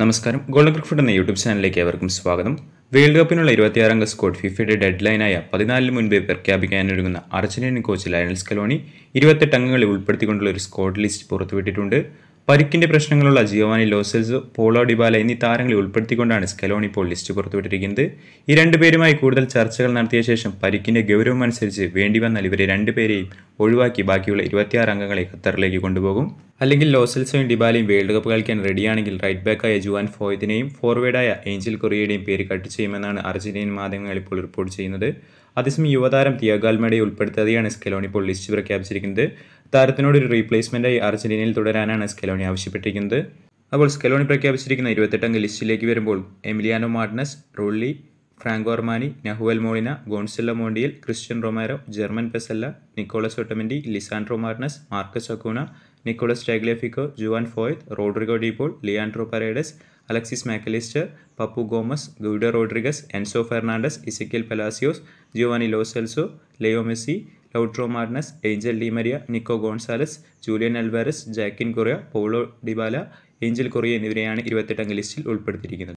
നമസ്കാരം golden cricket എന്ന YouTube ചാനലിലേക്ക് ഏവർക്കും സ്വാഗതം വേൾഡ് കപ്പിനുള്ള ഇരുപത്തിയാറംഗ സ്കോഡ് ഫിഫയുടെ ഡെഡ്ലൈനായ പതിനാലിന് മുൻപേ പ്രഖ്യാപിക്കാനൊരുങ്ങുന്ന അർജന്റീനൻ കോച്ച് ലയണൽ സ്കലോണി ഇരുപത്തെട്ട് അംഗങ്ങളിൽ ഉൾപ്പെടുത്തിക്കൊണ്ടുള്ള ഒരു സ്കോഡ് ലിസ്റ്റ് പുറത്തുവിട്ടിട്ടുണ്ട് പരിക്കിന്റെ പ്രശ്നങ്ങളുള്ള ജിയോവാനി ലോസൽസ് പോളോ ഡിബാല എന്നീ താരങ്ങളെ ഉൾപ്പെടുത്തിക്കൊണ്ടാണ് സ്കലോണി ഇപ്പോൾ ലിസ്റ്റ് പുറത്തുവിട്ടിരിക്കുന്നത് ഈ രണ്ടുപേരുമായി കൂടുതൽ ചർച്ചകൾ നടത്തിയ ശേഷം പരിക്കിന്റെ ഗൗരവം അനുസരിച്ച് വേണ്ടി വന്നാൽ ഇവരെ രണ്ടുപേരെയും ഒഴിവാക്കി ബാക്കിയുള്ള ഇരുപത്തിയാറ് അംഗങ്ങളെ ഖത്തറിലേക്ക് കൊണ്ടുപോകും അല്ലെങ്കിൽ ലോസൽസയും ഡിബാലയും വേൾഡ് കപ്പ് കളിക്കാൻ റെഡിയാണെങ്കിൽ റൈറ്റ് ബാക്കായ ജുവാൻ ഫോയത്തിനെയും ഫോർവേഡായ ഏഞ്ചൽ കൊറിയയുടെയും പേര് കട്ട് ചെയ്യുമെന്നാണ് അർജന്റീൻ മാധ്യമങ്ങൾ ഇപ്പോൾ റിപ്പോർട്ട് ചെയ്യുന്നത് അതേസമയം യുവതാരം തിയാഗാൽമയുടെ ഉൾപ്പെടുത്താതെയാണ് സ്കെലോണി ഇപ്പോൾ ലിസ്റ്റ് പ്രഖ്യാപിച്ചിരിക്കുന്നത് താരത്തിനോട് ഒരു റീപ്ലേസ്മെൻറ്റായി അർജന്റീനയിൽ തുടരാനാണ് സ്കെലോണി ആവശ്യപ്പെട്ടിരിക്കുന്നത് അപ്പോൾ സ്കെലോണി പ്രഖ്യാപിച്ചിരിക്കുന്ന ഇരുപത്തെട്ടംഗ ലിസ്റ്റിലേക്ക് വരുമ്പോൾ Emiliano Martinez Rulli Franco Armani Nahuel Molina Gonzalo Montiel Cristian Romero German Pezzella Nicolas Otamendi Lisandro Martinez Marcos Acuna Nicolas Tagliafico Juan Foyth Rodrigo De Paul Leandro Paredes Alexis Mac Allister Papu Gomez Guido Rodriguez Enzo Fernandez Exequiel Palacios Giovani Lo Celso Leo Messi Lautaro Martinez Angel Maria Nico Gonzalez Julian Alvarez Joaquin Correa Paulo Dybala Angel Correa എന്നിവരെയാണ് ഇരുപത്തെട്ടംഗ ലിസ്റ്റിൽ ഉൾപ്പെടുത്തിയിരിക്കുന്നത്